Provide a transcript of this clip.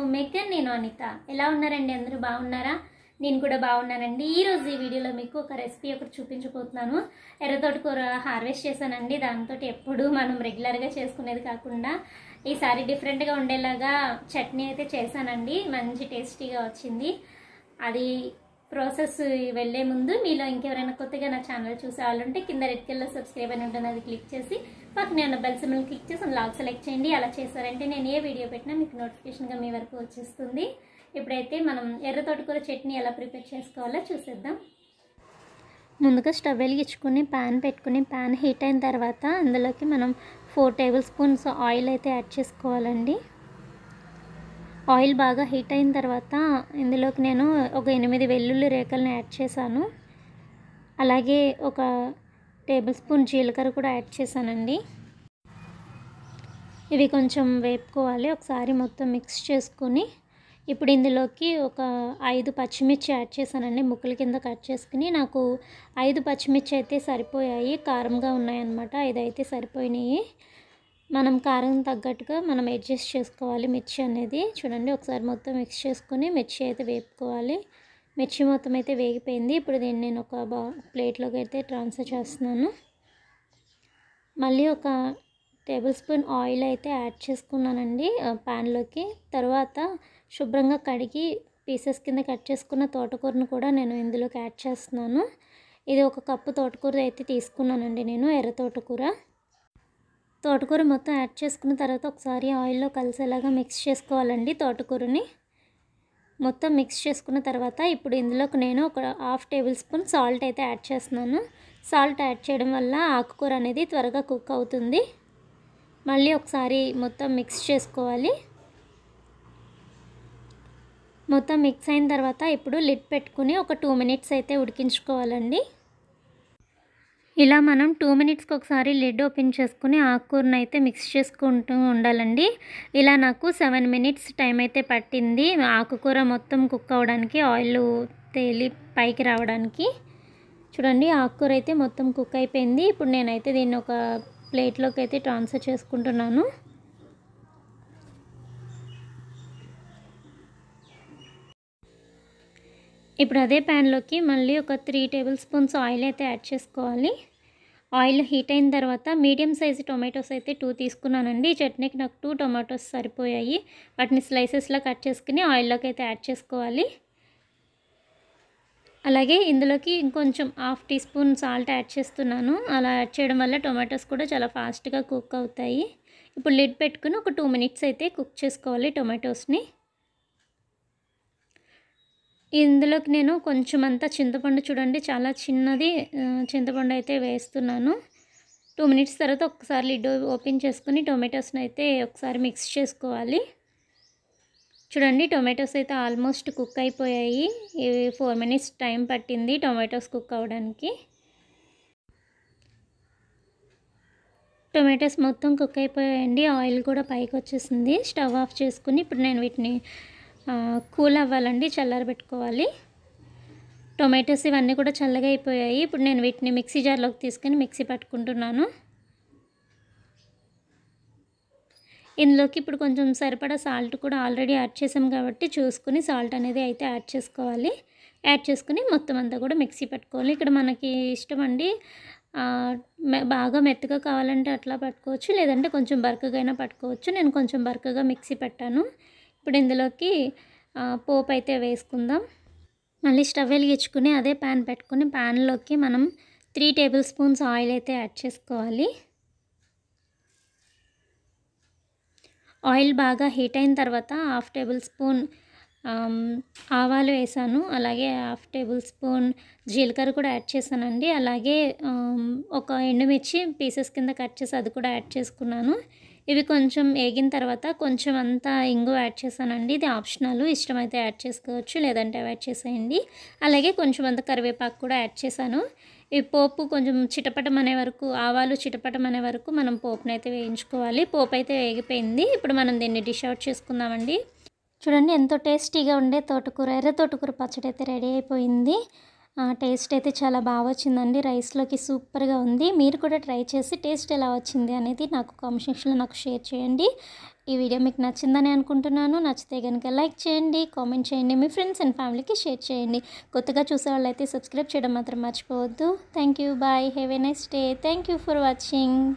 home maker నేను అనిత ఎలా ఉన్నారండి అందరూ బాగున్నారా నేను కూడా బాగున్నానండి ఈరోజు ఈ వీడియోలో మీకు ఒక రెసిపీ ఒకటి చూపించబోతున్నాను ఎర్రతోటి కూర హార్వెస్ట్ చేశానండి దాంతో ఎప్పుడు మనం రెగ్యులర్గా చేసుకునేది కాకుండా ఈసారి డిఫరెంట్గా ఉండేలాగా చట్నీ అయితే చేశానండి మంచి టేస్టీగా వచ్చింది అది ప్రాసెస్ వెళ్ళే ముందు మీలో ఇంకెవరైనా కొత్తగా నా ఛానల్ చూసే వాళ్ళు ఉంటే కింద రెడ్ కలర్ సబ్స్క్రైబ్ అని ఉంటుంది అది క్లిక్ చేసి పక్కన ఉన్న బెల్ సిమ్ క్లిక్ చేసి లాగ్ సెలెక్ట్ చేయండి అలా చేశారంటే నేను ఏ వీడియో పెట్టినా మీకు నోటిఫికేషన్గా మీ వరకు వచ్చేస్తుంది ఇప్పుడైతే మనం ఎర్ర తోటకూర చట్నీ ఎలా ప్రిపేర్ చేసుకోవాలో చూసేద్దాం ముందుగా స్టవ్ వెలిగించుకుని ప్యాన్ పెట్టుకుని ప్యాన్ హీట్ అయిన తర్వాత అందులోకి మనం ఫోర్ టేబుల్ స్పూన్స్ ఆయిల్ అయితే యాడ్ చేసుకోవాలండి ఆయిల్ బాగా హీట్ అయిన తర్వాత ఇందులోకి నేను ఒక ఎనిమిది వెల్లుల్లి రేకలను యాడ్ చేశాను అలాగే ఒక టేబుల్ స్పూన్ జీలకర్ర కూడా యాడ్ చేశానండి ఇవి కొంచెం వేపుకోవాలి ఒకసారి మొత్తం మిక్స్ చేసుకుని ఇప్పుడు ఇందులోకి ఒక ఐదు పచ్చిమిర్చి యాడ్ చేశానండి ముక్కల కింద కట్ చేసుకుని నాకు ఐదు పచ్చిమిర్చి అయితే సరిపోయాయి కారంగా ఉన్నాయన్నమాట ఐదు అయితే సరిపోయినాయి మనం కారం తగ్గట్టుగా మనం అడ్జస్ట్ చేసుకోవాలి మిర్చి అనేది చూడండి ఒకసారి మొత్తం మిక్స్ చేసుకుని మిర్చి అయితే వేపుకోవాలి మిర్చి మొత్తం అయితే వేగిపోయింది ఇప్పుడు దీన్ని నేను ఒక బా ప్లేట్లోకి అయితే ట్రాన్స్ఫర్ చేస్తున్నాను మళ్ళీ ఒక టేబుల్ స్పూన్ ఆయిల్ అయితే యాడ్ చేసుకున్నానండి ప్యాన్లోకి తర్వాత శుభ్రంగా కడిగి పీసెస్ కింద కట్ చేసుకున్న తోటకూరను కూడా నేను ఇందులోకి యాడ్ చేస్తున్నాను ఇది ఒక కప్పు తోటకూర అయితే తీసుకున్నానండి నేను ఎర్ర తోటకూర తోటకూర మొత్తం యాడ్ చేసుకున్న తర్వాత ఒకసారి ఆయిల్లో కలిసేలాగా మిక్స్ చేసుకోవాలండి తోటకూరని మొత్తం మిక్స్ చేసుకున్న తర్వాత ఇప్పుడు ఇందులోకి నేను ఒక హాఫ్ టేబుల్ స్పూన్ సాల్ట్ అయితే యాడ్ చేస్తున్నాను సాల్ట్ యాడ్ చేయడం వల్ల ఆకుకూర అనేది త్వరగా కుక్ అవుతుంది మళ్ళీ ఒకసారి మొత్తం మిక్స్ చేసుకోవాలి మొత్తం మిక్స్ అయిన తర్వాత ఇప్పుడు లిడ్ పెట్టుకుని ఒక టూ మినిట్స్ అయితే ఉడికించుకోవాలండి ఇలా మనం టూ మినిట్స్కి ఒకసారి లిడ్ ఓపెన్ చేసుకుని ఆకుకూరను అయితే మిక్స్ చేసుకుంటూ ఉండాలండి ఇలా నాకు సెవెన్ మినిట్స్ టైం అయితే పట్టింది ఆకుకూర మొత్తం కుక్ అవ్వడానికి ఆయిల్ తేలి పైకి రావడానికి చూడండి ఆకుకూర అయితే మొత్తం కుక్ అయిపోయింది ఇప్పుడు నేనైతే దీన్ని ఒక ప్లేట్లోకి అయితే ట్రాన్స్ఫర్ చేసుకుంటున్నాను ఇప్పుడు అదే ప్యాన్లోకి మళ్ళీ ఒక త్రీ టేబుల్ స్పూన్స్ ఆయిల్ అయితే యాడ్ చేసుకోవాలి ఆయిల్ హీట్ అయిన తర్వాత మీడియం సైజు టొమాటోస్ అయితే టూ తీసుకున్నానండి చట్నీకి నాకు టూ టొమాటోస్ సరిపోయాయి వాటిని స్లైసెస్లో కట్ చేసుకుని ఆయిల్లోకి అయితే యాడ్ చేసుకోవాలి అలాగే ఇందులోకి ఇంకొంచెం half teaspoon salt add చేస్తున్నాను అలా యాడ్ చేయడం వల్ల టొమాటోస్ కూడా చాలా ఫాస్ట్గా కుక్ అవుతాయి ఇప్పుడు లిడ్ పెట్టుకుని ఒక టూ మినిట్స్ అయితే కుక్ చేసుకోవాలి టొమాటోస్ని ఇందులోకి నేను కొంచెం అంతా చింతపండు చూడండి చాలా చిన్నది చింతపండు అయితే వేస్తున్నాను టూ మినిట్స్ తర్వాత ఒకసారి లిడ్ ఓపెన్ చేసుకుని టొమాటోస్ని అయితే ఒకసారి మిక్స్ చేసుకోవాలి చూడండి టొమాటోస్ అయితే ఆల్మోస్ట్ కుక్ అయిపోయాయి ఇవి ఫోర్ మినిట్స్ టైం పట్టింది టొమాటోస్ కుక్ అవ్వడానికి టొమాటోస్ మొత్తం కుక్ అయిపోయాయండి ఆయిల్ కూడా పైకి వచ్చేసింది స్టవ్ ఆఫ్ చేసుకుని ఇప్పుడు నేను వీటిని కూల్ అవ్వాలండి చల్లారబెట్టుకోవాలి టొమాటోస్ ఇవన్నీ కూడా చల్లగా అయిపోయాయి ఇప్పుడు నేను వీటిని మిక్సీ జార్లోకి తీసుకొని మిక్సీ పట్టుకుంటున్నాను ఇందులోకి ఇప్పుడు కొంచెం సరిపడా సాల్ట్ కూడా ఆల్రెడీ యాడ్ చేసాం కాబట్టి చూసుకుని సాల్ట్ అనేది అయితే యాడ్ చేసుకోవాలి యాడ్ చేసుకుని మొత్తం అంతా కూడా మిక్సీ పెట్టుకోవాలి ఇక్కడ మనకి ఇష్టం అండి బాగా మెత్తగా కావాలంటే అట్లా పట్టుకోవచ్చు లేదంటే కొంచెం బర్కగా అయినా పట్టుకోవచ్చు నేను కొంచెం బర్కగా మిక్సీ పెట్టాను ఇప్పుడు ఇందులోకి పోపు అయితే వేసుకుందాం మళ్ళీ స్టవ్ వెలిగించుకుని అదే ప్యాన్ పెట్టుకుని ప్యాన్లోకి మనం త్రీ టేబుల్ స్పూన్స్ ఆయిల్ అయితే యాడ్ చేసుకోవాలి ఆయిల్ బాగా హీట్ అయిన తర్వాత హాఫ్ టేబుల్ స్పూన్ ఆవాలు వేసాను అలాగే హాఫ్ టేబుల్ స్పూన్ జీలకర్ర కూడా యాడ్ చేశానండి అలాగే ఒక ఎండుమిర్చి పీసెస్ కింద కట్ చేసి అది కూడా యాడ్ చేసుకున్నాను ఇవి కొంచెం వేగిన తర్వాత కొంచెం అంతా ఇంగు యాడ్ చేశానండి ఇది ఆప్షనల్ ఇష్టమైతే యాడ్ చేసుకోవచ్చు లేదంటే యాడ్ చేసేయండి అలాగే కొంచెం అంత కరివేపాకు కూడా యాడ్ చేశాను ఈ పోపు కొంచెం చిటపటం అనే వరకు ఆవాలు చిటపటం అనే వరకు మనం పోపునైతే అయితే వేయించుకోవాలి పోపు అయితే వేగిపోయింది ఇప్పుడు మనం దీన్ని డిష్ అవుట్ చేసుకుందామండి చూడండి ఎంతో టేస్టీగా ఉండే తోటకూర ఎర్ర తోటకూర పచ్చడి అయితే రెడీ అయిపోయింది టేస్ట్ అయితే చాలా బాగా వచ్చిందండి రైస్లోకి సూపర్గా ఉంది మీరు కూడా ట్రై చేసి టేస్ట్ ఎలా వచ్చింది అనేది నాకు కామెంట్ నాకు షేర్ చేయండి ఈ వీడియో మీకు నచ్చిందని అనుకుంటున్నాను నచ్చితే కనుక లైక్ చేయండి కామెంట్ చేయండి మీ ఫ్రెండ్స్ అండ్ ఫ్యామిలీకి షేర్ చేయండి కొత్తగా చూసే వాళ్ళైతే సబ్స్క్రైబ్ చేయడం మాత్రం మర్చిపోవద్దు thank you bye have a nice day thank you for watching